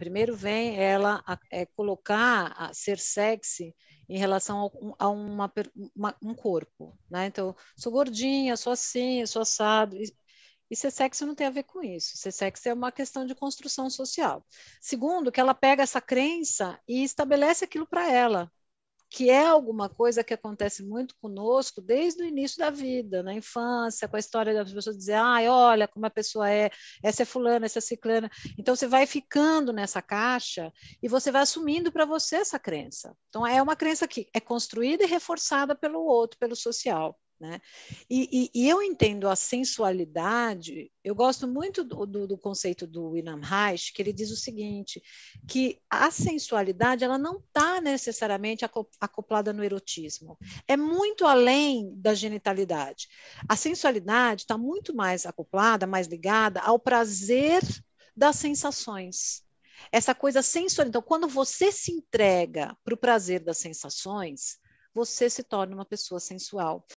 Primeiro vem ela a, é, colocar a ser sexy em relação ao, a uma, uma, um corpo, né? Então, sou gordinha, sou assim, sou assado. E, e ser sexy não tem a ver com isso. Ser sexy é uma questão de construção social. Segundo, que ela pega essa crença e estabelece aquilo para ela que é alguma coisa que acontece muito conosco desde o início da vida, na infância, com a história das pessoas dizer, ai, olha como a pessoa é, essa é fulana, essa é ciclana. Então você vai ficando nessa caixa e você vai assumindo para você essa crença. Então é uma crença que é construída e reforçada pelo outro, pelo social. Né? E, e, e, eu entendo a sensualidade, eu gosto muito do, do, do, conceito do William Reich, que ele diz o seguinte, que a sensualidade ela não está necessariamente acoplada no erotismo, é muito além da genitalidade. A sensualidade está muito mais acoplada, mais ligada ao prazer das sensações. Essa coisa sensual. Então, quando você se entrega para o prazer das sensações, você se torna uma pessoa sensual.